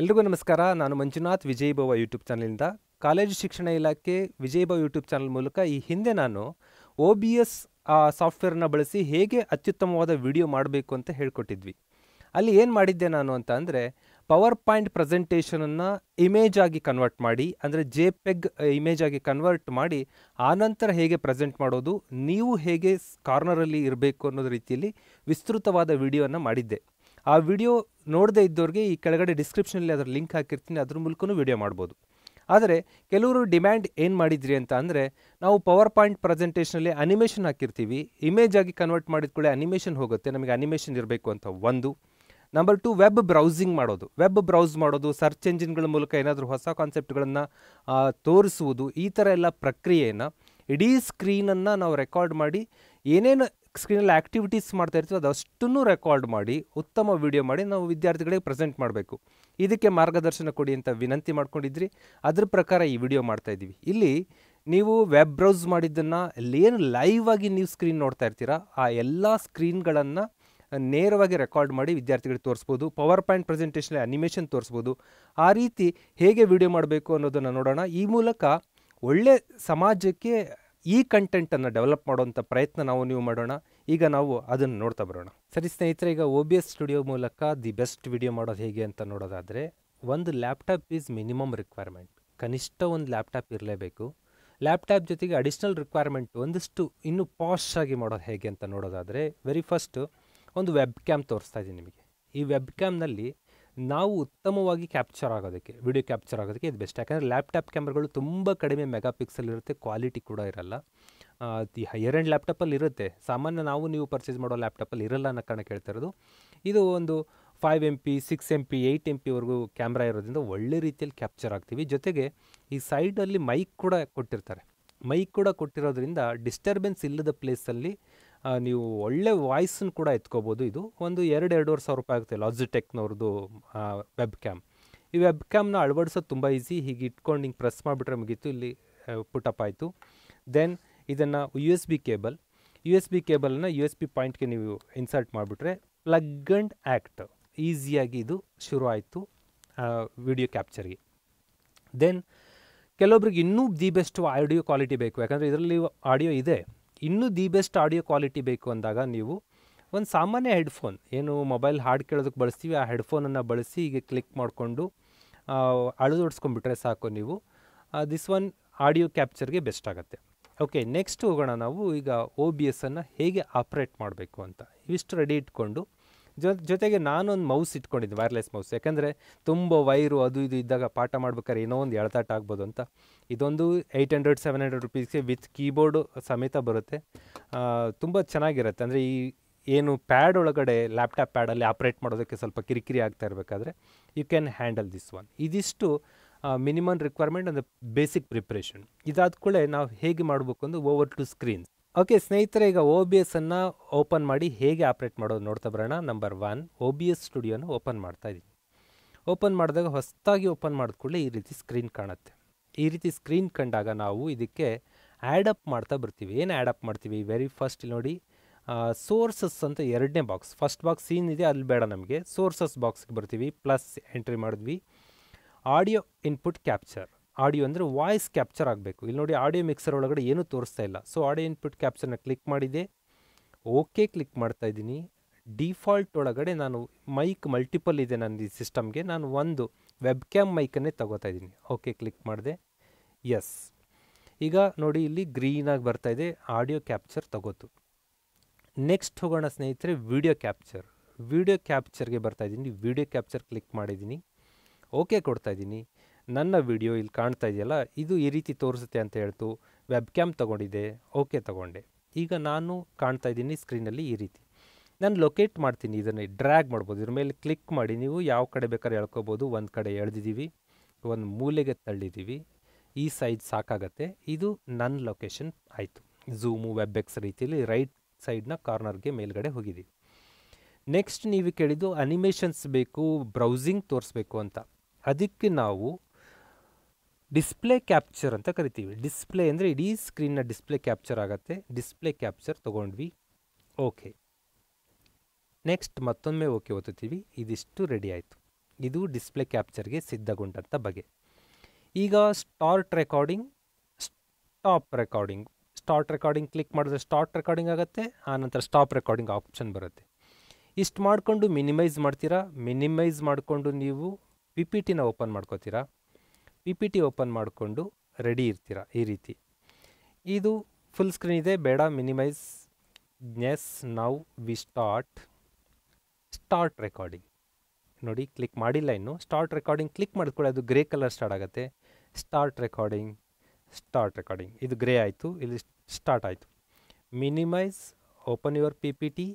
ಎಲ್ರಿಗೂ ನಮಸ್ಕಾರ ನಾನು ಮಂಜುನಾಥ್ ವಿಜಯಭವ ಯೂಟ್ಯೂಬ್ ಚಾನಲಿಂದ ಕಾಲೇಜು ಶಿಕ್ಷಣ ಇಲಾಖೆ ವಿಜಯಭವ ಯೂಟ್ಯೂಬ್ ಚಾನಲ್ ಮೂಲಕ ಈ ಹಿಂದೆ ನಾನು ಒ ಬಿ ಎಸ್ ಸಾಫ್ಟ್ವೇರ್ನ ಬಳಸಿ ಹೇಗೆ ಅತ್ಯುತ್ತಮವಾದ ವಿಡಿಯೋ ಮಾಡಬೇಕು ಅಂತ ಹೇಳ್ಕೊಟ್ಟಿದ್ವಿ ಅಲ್ಲಿ ಏನು ಮಾಡಿದ್ದೆ ನಾನು ಅಂತ ಅಂದರೆ ಪವರ್ ಪಾಯಿಂಟ್ ಪ್ರೆಸೆಂಟೇಷನನ್ನು ಇಮೇಜ್ ಆಗಿ ಕನ್ವರ್ಟ್ ಮಾಡಿ ಅಂದರೆ ಜೆ ಪೆಗ್ ಇಮೇಜ್ ಆಗಿ ಕನ್ವರ್ಟ್ ಮಾಡಿ ಆನಂತರ ಹೇಗೆ ಪ್ರೆಸೆಂಟ್ ಮಾಡೋದು ನೀವು ಹೇಗೆ ಕಾರ್ನರಲ್ಲಿ ಇರಬೇಕು ಅನ್ನೋದು ರೀತಿಯಲ್ಲಿ ವಿಸ್ತೃತವಾದ ವಿಡಿಯೋನ ಮಾಡಿದ್ದೆ ಆ ವಿಡಿಯೋ ನೋಡದೇ ಇದ್ದವ್ರಿಗೆ ಈ ಕೆಳಗಡೆ ಡಿಸ್ಕ್ರಿಪ್ಷನಲ್ಲಿ ಅದರ ಲಿಂಕ್ ಹಾಕಿರ್ತೀನಿ ಅದ್ರ ಮೂಲಕನೂ ವಿಡಿಯೋ ಮಾಡ್ಬೋದು ಆದರೆ ಕೆಲವರು ಡಿಮ್ಯಾಂಡ್ ಏನು ಮಾಡಿದ್ರಿ ಅಂತ ಅಂದರೆ ನಾವು ಪವರ್ ಪಾಯಿಂಟ್ ಪ್ರೆಸೆಂಟೇಷನಲ್ಲಿ ಅನಿಮೇಷನ್ ಹಾಕಿರ್ತೀವಿ ಇಮೇಜ್ ಆಗಿ ಕನ್ವರ್ಟ್ ಮಾಡಿದ ಕೂಡ ಅನಿಮೇಷನ್ ಹೋಗುತ್ತೆ ನಮಗೆ ಅನಿಮೇಷನ್ ಇರಬೇಕು ಅಂತ ಒಂದು ನಂಬರ್ ಟು ವೆಬ್ ಬ್ರೌಸಿಂಗ್ ಮಾಡೋದು ವೆಬ್ ಬ್ರೌಸ್ ಮಾಡೋದು ಸರ್ಚ್ ಎಂಜಿನ್ಗಳ ಮೂಲಕ ಏನಾದರೂ ಹೊಸ ಕಾನ್ಸೆಪ್ಟ್ಗಳನ್ನು ತೋರಿಸುವುದು ಈ ಥರ ಎಲ್ಲ ಪ್ರಕ್ರಿಯೆಯನ್ನು ಇಡೀ ಸ್ಕ್ರೀನನ್ನು ನಾವು ರೆಕಾರ್ಡ್ ಮಾಡಿ ಏನೇನು ಸ್ಕ್ರೀನಲ್ಲಿ ಆ್ಯಕ್ಟಿವಿಟೀಸ್ ಮಾಡ್ತಾ ಇರ್ತೀವಿ ಅದಷ್ಟನ್ನು ರೆಕಾರ್ಡ್ ಮಾಡಿ ಉತ್ತಮ ವಿಡಿಯೋ ಮಾಡಿ ನಾವು ವಿದ್ಯಾರ್ಥಿಗಳಿಗೆ ಪ್ರೆಸೆಂಟ್ ಮಾಡಬೇಕು ಇದಕ್ಕೆ ಮಾರ್ಗದರ್ಶನ ಕೊಡಿ ಅಂತ ವಿನಂತಿ ಮಾಡ್ಕೊಂಡಿದ್ರಿ ಅದ್ರ ಪ್ರಕಾರ ಈ ವಿಡಿಯೋ ಮಾಡ್ತಾ ಇದ್ದೀವಿ ಇಲ್ಲಿ ನೀವು ವೆಬ್ ಬ್ರೌಸ್ ಮಾಡಿದ್ದನ್ನು ಏನು ಲೈವ್ ಆಗಿ ನೀವು ಸ್ಕ್ರೀನ್ ನೋಡ್ತಾ ಇರ್ತೀರಾ ಆ ಎಲ್ಲ ಸ್ಕ್ರೀನ್ಗಳನ್ನು ನೇರವಾಗಿ ರೆಕಾರ್ಡ್ ಮಾಡಿ ವಿದ್ಯಾರ್ಥಿಗಳಿಗೆ ತೋರಿಸ್ಬೋದು ಪವರ್ ಪಾಯಿಂಟ್ ಪ್ರೆಸೆಂಟೇಷನ್ ಅನಿಮೇಷನ್ ತೋರಿಸ್ಬೋದು ಆ ರೀತಿ ಹೇಗೆ ವಿಡಿಯೋ ಮಾಡಬೇಕು ಅನ್ನೋದನ್ನು ನೋಡೋಣ ಈ ಮೂಲಕ ಒಳ್ಳೆ ಸಮಾಜಕ್ಕೆ ಈ ಕಂಟೆಂಟನ್ನು ಡೆವಲಪ್ ಮಾಡುವಂಥ ಪ್ರಯತ್ನ ನಾವು ನೀವು ಮಾಡೋಣ ಈಗ ನಾವು ಅದನ್ನು ನೋಡ್ತಾ ಬರೋಣ ಸರಿ ಸ್ನೇಹಿತರೆ ಈಗ ಒ ಬಿ ಎಸ್ ಸ್ಟುಡಿಯೋ ಮೂಲಕ ದಿ ಬೆಸ್ಟ್ ವಿಡಿಯೋ ಮಾಡೋದು ಹೇಗೆ ಅಂತ ನೋಡೋದಾದರೆ ಒಂದು ಲ್ಯಾಪ್ಟಾಪ್ ಈಸ್ ಮಿನಿಮಮ್ ರಿಕ್ವೈರ್ಮೆಂಟ್ ಕನಿಷ್ಠ ಒಂದು ಲ್ಯಾಪ್ಟಾಪ್ ಇರಲೇಬೇಕು ಲ್ಯಾಪ್ಟಾಪ್ ಜೊತೆಗೆ ಅಡಿಷ್ನಲ್ ರಿಕ್ವೈರ್ಮೆಂಟ್ ಒಂದಿಷ್ಟು ಇನ್ನೂ ಪಾಶ್ ಆಗಿ ಮಾಡೋದು ಹೇಗೆ ಅಂತ ನೋಡೋದಾದರೆ ವೆರಿ ಫಸ್ಟು ಒಂದು ವೆಬ್ ಕ್ಯಾಮ್ ತೋರಿಸ್ತಾ ಇದ್ದೀನಿ ನಿಮಗೆ ಈ ವೆಬ್ ಕ್ಯಾಮ್ನಲ್ಲಿ ನಾವು ಉತ್ತಮವಾಗಿ ಕ್ಯಾಪ್ಚರ್ ಆಗೋದಕ್ಕೆ ವಿಡಿಯೋ ಕ್ಯಾಪ್ಚರ್ ಆಗೋದಕ್ಕೆ ಇದು ಬೆಸ್ಟ್ ಯಾಕಂದರೆ ಲ್ಯಾಪ್ಟಾಪ್ ಕ್ಯಾಮ್ರಾಗಳು ತುಂಬ ಕಡಿಮೆ ಮೆಗಾ ಇರುತ್ತೆ ಕ್ವಾಲಿಟಿ ಕೂಡ ಇರಲ್ಲ ಅತಿ ಹೈಯರ್ ಆ್ಯಂಡ್ ಲ್ಯಾಪ್ಟಾಪಲ್ಲಿ ಇರುತ್ತೆ ಸಾಮಾನ್ಯ ನಾವು ನೀವು ಪರ್ಚೇಸ್ ಮಾಡೋ ಲ್ಯಾಪ್ಟಾಪಲ್ಲಿ ಇರಲ್ಲ ಅನ್ನೋ ಕಾರಣಕ್ಕೆ ಹೇಳ್ತಿರೋದು ಇರೋದು ಇದು ಒಂದು five M P six M P eight M ಪಿವರೆಗೂ ಕ್ಯಾಮ್ರಾ ಇರೋದ್ರಿಂದ ಒಳ್ಳೆ ರೀತಿಯಲ್ಲಿ ಕ್ಯಾಪ್ಚರ್ ಆಗ್ತೀವಿ ಜೊತೆಗೆ ಈ ಸೈಡಲ್ಲಿ ಮೈಕ್ ಕೂಡ ಕೊಟ್ಟಿರ್ತಾರೆ ಮೈಕ್ ಕೂಡ ಕೊಟ್ಟಿರೋದ್ರಿಂದ ಡಿಸ್ಟರ್ಬೆನ್ಸ್ ಇಲ್ಲದ ಪ್ಲೇಸಲ್ಲಿ ನೀವು ಒಳ್ಳೆ ವಾಯ್ಸನ್ನು ಕೂಡ ಎತ್ಕೋಬೋದು ಇದು ಒಂದು ಎರಡು ಎರಡೂವರೆ ಸಾವಿರ ರೂಪಾಯಿ ಆಗುತ್ತೆ ಲಾಜಿಟೆಕ್ನವ್ರದ್ದು ವೆಬ್ ಕ್ಯಾಮ್ ಈ ವೆಬ್ ಕ್ಯಾಮ್ನ ಅಳವಡಿಸೋದು ತುಂಬ ಈಸಿ ಹೀಗೆ ಇಟ್ಕೊಂಡು ಹಿಂಗೆ ಪ್ರೆಸ್ ಮಾಡಿಬಿಟ್ರೆ ಮುಗೀತು ಇಲ್ಲಿ ಪುಟಪ್ ಆಯಿತು ದೆನ್ ಇದನ್ನು U S B cable U S B ಕೇಬಲನ್ನ ಯು ಎಸ್ ಬಿ ಪಾಯಿಂಟ್ಗೆ ನೀವು ಇನ್ಸರ್ಟ್ ಮಾಡಿಬಿಟ್ರೆ ಪ್ಲಗ್ ಅಂಡ್ ಆ್ಯಕ್ಟ್ ಈಸಿಯಾಗಿ ಇದು ಶುರು ಆಯಿತು ವಿಡಿಯೋ ಕ್ಯಾಪ್ಚರ್ಗೆ ದೆನ್ ಕೆಲವೊಬ್ರಿಗೆ ಇನ್ನೂ ದಿ ಬೆಸ್ಟ್ ಆಡಿಯೋ ಕ್ವಾಲಿಟಿ ಬೇಕು ಯಾಕಂದರೆ ಇದರಲ್ಲಿ ಆಡಿಯೋ ಇದೆ ಇನ್ನೂ ದಿ ಬೆಸ್ಟ್ ಆಡಿಯೋ ಕ್ವಾಲಿಟಿ ಬೇಕು ಅಂದಾಗ ನೀವು ಒಂದು ಸಾಮಾನ್ಯ ಹೆಡ್ಫೋನ್ ಏನು ಮೊಬೈಲ್ ಹಾಡು ಕೇಳೋದಕ್ಕೆ ಬಳಸ್ತೀವಿ ಆ ಹೆಡ್ಫೋನನ್ನು ಬಳಸಿ ಈಗ ಕ್ಲಿಕ್ ಮಾಡಿಕೊಂಡು ಅಳದೊಡಿಸ್ಕೊಂಡ್ಬಿಟ್ರೆ ಸಾಕು ನೀವು ದಿಸ್ ಒನ್ ಆಡಿಯೋ ಕ್ಯಾಪ್ಚರ್ಗೆ ಬೆಸ್ಟ್ ಆಗುತ್ತೆ ಓಕೆ ನೆಕ್ಸ್ಟ್ ಹೋಗೋಣ ನಾವು ಈಗ ಓ ಬಿ ಎಸ್ಸನ್ನು ಹೇಗೆ ಆಪ್ರೇಟ್ ಮಾಡಬೇಕು ಅಂತ ಇವಿಷ್ಟು ರೆಡಿ ಇಟ್ಕೊಂಡು ಜೊ ಜೊತೆಗೆ ನಾನೊಂದು ಮೌಸ್ ಇಟ್ಕೊಂಡಿದ್ದೆ ವೈರ್ಲೆಸ್ ಮೌಸ್ ಯಾಕೆಂದರೆ ತುಂಬ ವೈರು ಅದು ಇದು ಇದ್ದಾಗ ಪಾಠ ಮಾಡ್ಬೇಕಾದ್ರೆ ಏನೋ ಒಂದು ಎಳತಾಟ ಆಗ್ಬೋದು ಅಂತ ಇದೊಂದು ಏಯ್ಟ್ ಹಂಡ್ರೆಡ್ ಸೆವೆನ್ ಹಂಡ್ರೆಡ್ ರುಪೀಸ್ಗೆ ವಿತ್ ಕೀಬೋರ್ಡು ಸಮೇತ ಬರುತ್ತೆ ತುಂಬ ಚೆನ್ನಾಗಿರುತ್ತೆ ಅಂದರೆ ಈ ಏನು ಪ್ಯಾಡ್ ಒಳಗಡೆ ಲ್ಯಾಪ್ಟಾಪ್ ಪ್ಯಾಡಲ್ಲಿ ಆಪ್ರೇಟ್ ಮಾಡೋದಕ್ಕೆ ಸ್ವಲ್ಪ ಕಿರಿಕಿರಿ ಆಗ್ತಾ ಇರಬೇಕಾದ್ರೆ you can handle this one ಇದಿಷ್ಟು ಮಿನಿಮಮ್ ರಿಕ್ವೈರ್ಮೆಂಟ್ ಅಂದರೆ ಬೇಸಿಕ್ ಪ್ರಿಪ್ರೇಷನ್ ಇದಾದ ಕೂಡ ನಾವು ಹೇಗೆ ಮಾಡಬೇಕು ಅಂದರೆ ಓವರ್ ಟು ಸ್ಕ್ರೀನ್ಸ್ ಓಕೆ ಸ್ನೇಹಿತರೆ ಈಗ ಓ ಬಿ ಎಸ್ಸನ್ನು ಓಪನ್ ಮಾಡಿ ಹೇಗೆ ಆಪ್ರೇಟ್ ಮಾಡೋದು ನೋಡ್ತಾ ಬರೋಣ number one O B S ಸ್ಟುಡಿಯೋನ ಓಪನ್ ಮಾಡ್ತಾ ಇದ್ದೀನಿ ಓಪನ್ ಮಾಡಿದಾಗ ಹೊಸದಾಗಿ ಓಪನ್ ಮಾಡಿದ ಕೂಡಲೇ ಈ ರೀತಿ ಸ್ಕ್ರೀನ್ ಕಾಣುತ್ತೆ ಈ ರೀತಿ ಸ್ಕ್ರೀನ್ ಕಂಡಾಗ ನಾವು ಇದಕ್ಕೆ ಆ್ಯಡಪ್ ಮಾಡ್ತಾ ಬರ್ತೀವಿ ಏನು ಆ್ಯಡಪ್ ಮಾಡ್ತೀವಿ ವೆರಿ ಫಸ್ಟ್ ನೋಡಿ ಸೋರ್ಸಸ್ ಅಂತ ಎರಡನೇ ಬಾಕ್ಸ್ ಫಸ್ಟ್ ಬಾಕ್ಸ್ ಸೀನ್ ಇದೆ ಅಲ್ಲಿ ಬೇಡ ನಮಗೆ ಸೋರ್ಸಸ್ ಬಾಕ್ಸ್ಗೆ ಬರ್ತೀವಿ ಪ್ಲಸ್ ಎಂಟ್ರಿ ಮಾಡಿದ್ವಿ ಆಡಿಯೋ ಇನ್ಪುಟ್ ಕ್ಯಾಪ್ಚರ್ ಆಡಿಯೋ ಅಂದರೆ ವಾಯ್ಸ್ ಕ್ಯಾಪ್ಚರ್ ಆಗಬೇಕು ಇಲ್ಲಿ ನೋಡಿ ಆಡಿಯೋ ಮಿಕ್ಸರ್ ಒಳಗಡೆ ಏನೂ ತೋರಿಸ್ತಾ ಇಲ್ಲ ಸೊ ಆಡಿಯೋ ಇನ್ಪುಟ್ ಕ್ಯಾಪ್ಚರ್ನ ಕ್ಲಿಕ್ ಮಾಡಿದೆ ಓಕೆ ಕ್ಲಿಕ್ ಮಾಡ್ತಾ ಇದ್ದೀನಿ ಡಿಫಾಲ್ಟ್ ಒಳಗಡೆ ನಾನು ಮೈಕ್ ಮಲ್ಟಿಪಲ್ ಇದೆ ನನ್ನ ಈ ಸಿಸ್ಟಮ್ಗೆ ನಾನು ಒಂದು ವೆಬ್ ಕ್ಯಾಮ್ ಮೈಕನ್ನೇ ತಗೋತಾ ಇದ್ದೀನಿ ಓಕೆ ಕ್ಲಿಕ್ ಮಾಡಿದೆ ಎಸ್ ಈಗ ನೋಡಿ ಇಲ್ಲಿ ಗ್ರೀನಾಗಿ ಬರ್ತಾ ಇದೆ ಆಡಿಯೋ ಕ್ಯಾಪ್ಚರ್ ತಗೋತು ನೆಕ್ಸ್ಟ್ ಹೋಗೋಣ ಸ್ನೇಹಿತರೆ ವಿಡಿಯೋ ಕ್ಯಾಪ್ಚರ್ ವಿಡಿಯೋ ಕ್ಯಾಪ್ಚರ್ಗೆ ಬರ್ತಾ ಇದ್ದೀನಿ ವಿಡಿಯೋ ಕ್ಯಾಪ್ಚರ್ ಕ್ಲಿಕ್ ಮಾಡಿದ್ದೀನಿ ಓಕೆ ಕೊಡ್ತಾ ಇದ್ದೀನಿ ನನ್ನ ವಿಡಿಯೋ ಇಲ್ಲಿ ಕಾಣ್ತಾ ಇದೆಯಲ್ಲ ಇದು ಈ ರೀತಿ ತೋರಿಸುತ್ತೆ ಅಂತ ಹೇಳ್ತು ವೆಬ್ ಕ್ಯಾಮ್ ತೊಗೊಂಡಿದ್ದೆ ಓಕೆ ತೊಗೊಂಡೆ ಈಗ ನಾನು ಕಾಣ್ತಾ ಇದ್ದೀನಿ ಸ್ಕ್ರೀನಲ್ಲಿ ಈ ರೀತಿ ನಾನು ಲೊಕೇಟ್ ಮಾಡ್ತೀನಿ ಇದನ್ನು ಡ್ರ್ಯಾಗ್ ಮಾಡ್ಬೋದು ಇದ್ರ ಮೇಲೆ ಕ್ಲಿಕ್ ಮಾಡಿ ನೀವು ಯಾವ ಕಡೆ ಬೇಕಾದ್ರೆ ಹೇಳ್ಕೊಬೋದು ಒಂದು ಕಡೆ ಎಳ್ದಿದ್ದೀವಿ ಒಂದು ಮೂಲೆಗೆ ತಳ್ಳಿದ್ದೀವಿ ಈ ಸೈಜ್ ಸಾಕಾಗತ್ತೆ ಇದು ನನ್ನ ಲೊಕೇಶನ್ ಆಯಿತು ಝೂಮು ವೆಬ್ ಎಕ್ಸ್ ರೀತಿಯಲ್ಲಿ ರೈಟ್ ಸೈಡ್ನ ಕಾರ್ನರ್ಗೆ ಮೇಲ್ಗಡೆ ಹೋಗಿದ್ದೀವಿ ನೆಕ್ಸ್ಟ್ ನೀವು ಕೇಳಿದ್ದು ಅನಿಮೇಷನ್ಸ್ ಬೇಕು ಬ್ರೌಸಿಂಗ್ ತೋರಿಸ್ಬೇಕು ಅಂತ ಅದಕ್ಕೆ ನಾವು ಡಿಸ್ಪ್ಲೇ ಕ್ಯಾಪ್ಚರ್ ಅಂತ ಕರಿತೀವಿ ಡಿಸ್ಪ್ಲೇ ಅಂದರೆ ಇಡೀ ಸ್ಕ್ರೀನ್ನ ಡಿಸ್ಪ್ಲೇ ಕ್ಯಾಪ್ಚರ್ ಆಗುತ್ತೆ ಡಿಸ್ಪ್ಲೇ ಕ್ಯಾಪ್ಚರ್ ತೊಗೊಂಡ್ವಿ ಓಕೆ ನೆಕ್ಸ್ಟ್ ಮತ್ತೊಮ್ಮೆ ಓಕೆ ಓದುತ್ತೀವಿ ಇದಿಷ್ಟು ರೆಡಿ ಆಯಿತು ಇದು ಡಿಸ್ಪ್ಲೇ ಕ್ಯಾಪ್ಚರ್ಗೆ ಸಿದ್ಧಗೊಂಡಂಥ ಬಗೆ ಈಗ start recording stop recording start recording click ಮಾಡಿದ್ರೆ ಸ್ಟಾರ್ಟ್ ರೆಕಾರ್ಡಿಂಗ್ ಆಗುತ್ತೆ ಆನಂತರ ಸ್ಟಾಪ್ ರೆಕಾರ್ಡಿಂಗ್ ಆಪ್ಷನ್ ಬರುತ್ತೆ ಇಷ್ಟು ಮಾಡಿಕೊಂಡು ಮಿನಿಮೈಸ್ ಮಾಡ್ತೀರಾ ಮಿನಿಮೈಸ್ ಮಾಡಿಕೊಂಡು ನೀವು ಪಿ ಪಿ ಟಿನ ಓಪನ್ ಮಾಡ್ಕೋತೀರಾ ಪಿ ಪಿ ಟಿ ಓಪನ್ ಮಾಡಿಕೊಂಡು ರೆಡಿ ಇರ್ತೀರ ಈ ರೀತಿ ಇದು ಫುಲ್ ಸ್ಕ್ರೀನ್ ಇದೆ ಬೇಡ minimise yes now we start start recording ನೋಡಿ ಕ್ಲಿಕ್ ಮಾಡಿಲ್ಲ ಇನ್ನು ಸ್ಟಾರ್ಟ್ ರೆಕಾರ್ಡಿಂಗ್ ಕ್ಲಿಕ್ ಮಾಡಿಕೊಳ್ಳಿ ಅದು ಗ್ರೇ ಕಲರ್ ಸ್ಟಾರ್ಟ್ ಆಗುತ್ತೆ ಸ್ಟಾರ್ಟ್ ರೆಕಾರ್ಡಿಂಗ್ ಸ್ಟಾರ್ಟ್ ರೆಕಾರ್ಡಿಂಗ್ ಇದು ಗ್ರೇ ಆಯಿತು ಇಲ್ಲಿ ಸ್ಟಾರ್ಟ್ ಆಯಿತು minimise open your P P T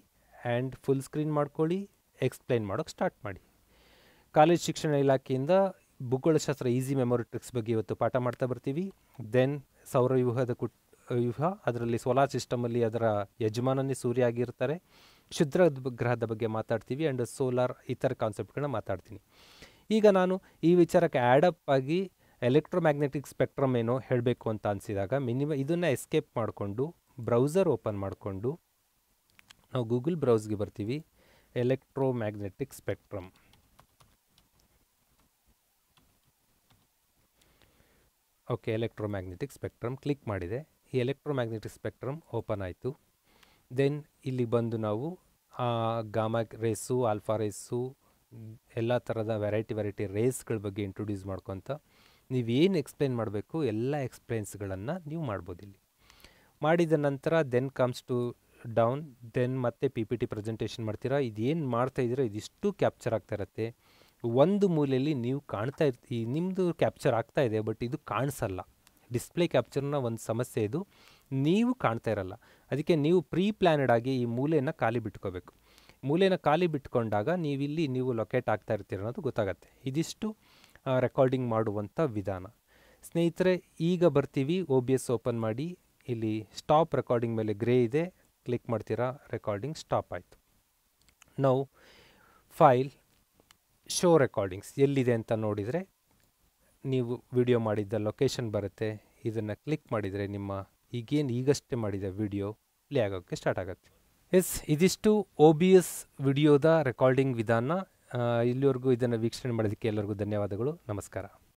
and full screen ಮಾಡ್ಕೊಳ್ಳಿ ಎಕ್ಸ್ಪ್ಲೈನ್ ಮಾಡೋಕ್ಕೆ ಸ್ಟಾರ್ಟ್ ಮಾಡಿ ಕಾಲೇಜ್ ಶಿಕ್ಷಣ ಇಲಾಖೆಯಿಂದ ಭೂಗೋಳಶಾಸ್ತ್ರ ಈಸಿ ಮೆಮೊರಿ ಟ್ರಿಕ್ಸ್ ಬಗ್ಗೆ ಇವತ್ತು ಪಾಠ ಮಾಡ್ತಾ ಬರ್ತೀವಿ ದೆನ್ ಸೌರವ್ಯೂಹದ ಕುಟ್ ವ್ಯೂಹ ಅದರಲ್ಲಿ ಸೋಲಾರ್ ಸಿಸ್ಟಮಲ್ಲಿ ಅದರ ಯಜಮಾನನೇ ಸೂರ್ಯ ಆಗಿರ್ತಾರೆ ಕ್ಷುದ್ರ ಗ್ರಹದ ಬಗ್ಗೆ ಮಾತಾಡ್ತೀವಿ ಆ್ಯಂಡ್ ಸೋಲಾರ್ ಇತರ ಕಾನ್ಸೆಪ್ಟ್ಗಳನ್ನ ಮಾತಾಡ್ತೀನಿ ಈಗ ನಾನು ಈ ವಿಚಾರಕ್ಕೆ ಆ್ಯಡಪ್ ಆಗಿ ಎಲೆಕ್ಟ್ರೋಮ್ಯಾಗ್ನೆಟಿಕ್ ಸ್ಪೆಕ್ಟ್ರಮ್ ಏನೋ ಹೇಳಬೇಕು ಅಂತ ಅನಿಸಿದಾಗ ಮಿನಿಮ ಇದನ್ನು ಎಸ್ಕೇಪ್ ಮಾಡಿಕೊಂಡು ಬ್ರೌಸರ್ ಓಪನ್ ಮಾಡಿಕೊಂಡು ನಾವು ಗೂಗಲ್ ಬ್ರೌಸ್ಗೆ ಬರ್ತೀವಿ electromagnetic spectrum okay electromagnetic spectrum click ಮಾಡಿದೆ ಈ ಎಲೆಕ್ಟ್ರೋಮ್ಯಾಗ್ನೆಟಿಕ್ ಸ್ಪೆಕ್ಟ್ರಮ್ ಓಪನ್ ಆಯಿತು ದೆನ್ ಇಲ್ಲಿ ಬಂದು ನಾವು ಗಾಮಾ ರೇಸು ಆಲ್ಫಾ ರೇಸು ಎಲ್ಲ ಥರದ ವೆರೈಟಿ ವೆರೈಟಿ ರೇಸ್ಗಳ ಬಗ್ಗೆ ಇಂಟ್ರೊಡ್ಯೂಸ್ ಮಾಡ್ಕೊತ ನೀವೇನು ಎಕ್ಸ್ಪ್ಲೈನ್ ಮಾಡಬೇಕು ಎಲ್ಲ ಎಕ್ಸ್ಪ್ಲೇನ್ಸ್ಗಳನ್ನು ನೀವು ಮಾಡ್ಬೋದು ಇಲ್ಲಿ ಮಾಡಿದ ನಂತರ then comes to down then ಮತ್ತೆ ಪಿ ಪಿ ಟಿ ಪ್ರೆಸೆಂಟೇಷನ್ ಮಾಡ್ತೀರಾ ಇದೇನು ಮಾಡ್ತಾ ಇದ್ದೀರ ಇದಿಷ್ಟು ಕ್ಯಾಪ್ಚರ್ ಆಗ್ತಾ ಇರುತ್ತೆ ಒಂದು ಮೂಲೆಯಲ್ಲಿ ನೀವು ಕಾಣ್ತಾ ಇರ್ತೀ ನಿಮ್ಮದು ಕ್ಯಾಪ್ಚರ್ ಆಗ್ತಾ ಇದೆ ಬಟ್ ಇದು ಕಾಣಿಸಲ್ಲ ಡಿಸ್ಪ್ಲೇ ಕ್ಯಾಪ್ಚರ್ನ ಒಂದು ಸಮಸ್ಯೆ ಇದು ನೀವು ಕಾಣ್ತಾ ಇರಲ್ಲ ಅದಕ್ಕೆ ನೀವು ಪ್ರೀ ಪ್ಲ್ಯಾನಡ್ ಆಗಿ ಈ ಮೂಲೆಯನ್ನು ಖಾಲಿ ಬಿಟ್ಕೋಬೇಕು ಮೂಲೆಯನ್ನು ಖಾಲಿ ಬಿಟ್ಕೊಂಡಾಗ ನೀವಿಲ್ಲಿ ನೀವು ಲೊಕೇಟ್ ಆಗ್ತಾ ಇರ್ತೀರ ಅನ್ನೋದು ಗೊತ್ತಾಗತ್ತೆ ಇದಿಷ್ಟು ರೆಕಾರ್ಡಿಂಗ್ ಮಾಡುವಂಥ ವಿಧಾನ ಸ್ನೇಹಿತರೆ ಈಗ ಬರ್ತೀವಿ ಓ ಬಿ ಎಸ್ ಓಪನ್ ಮಾಡಿ ಇಲ್ಲಿ ಸ್ಟಾಪ್ ರೆಕಾರ್ಡಿಂಗ್ ಮೇಲೆ ಗ್ರೇ ಇದೆ ಕ್ಲಿಕ್ ಮಾಡ್ತೀರಾ ರೆಕಾರ್ಡಿಂಗ್ ಸ್ಟಾಪ್ ಆಯಿತು ನಾವು ಫೈಲ್ ಶೋ ರೆಕಾರ್ಡಿಂಗ್ಸ್ ಎಲ್ಲಿದೆ ಅಂತ ನೋಡಿದರೆ ನೀವು ವಿಡಿಯೋ ಮಾಡಿದ್ದ ಲೊಕೇಶನ್ ಬರುತ್ತೆ ಇದನ್ನು ಕ್ಲಿಕ್ ಮಾಡಿದರೆ ನಿಮ್ಮ ಈಗೇನು ಈಗಷ್ಟೇ ಮಾಡಿದ ವಿಡಿಯೋ ಪ್ಲೇ ಆಗೋಕ್ಕೆ ಸ್ಟಾರ್ಟ್ ಆಗುತ್ತೆ ಎಸ್ ಇದಿಷ್ಟು ಓ ಬಿ ಎಸ್ ವಿಡಿಯೋದ ರೆಕಾರ್ಡಿಂಗ್ ವಿಧಾನ ಇಲ್ಲಿವರೆಗೂ ಇದನ್ನು ವೀಕ್ಷಣೆ ಮಾಡೋದಕ್ಕೆ ಎಲ್ಲರಿಗೂ ಧನ್ಯವಾದಗಳು ನಮಸ್ಕಾರ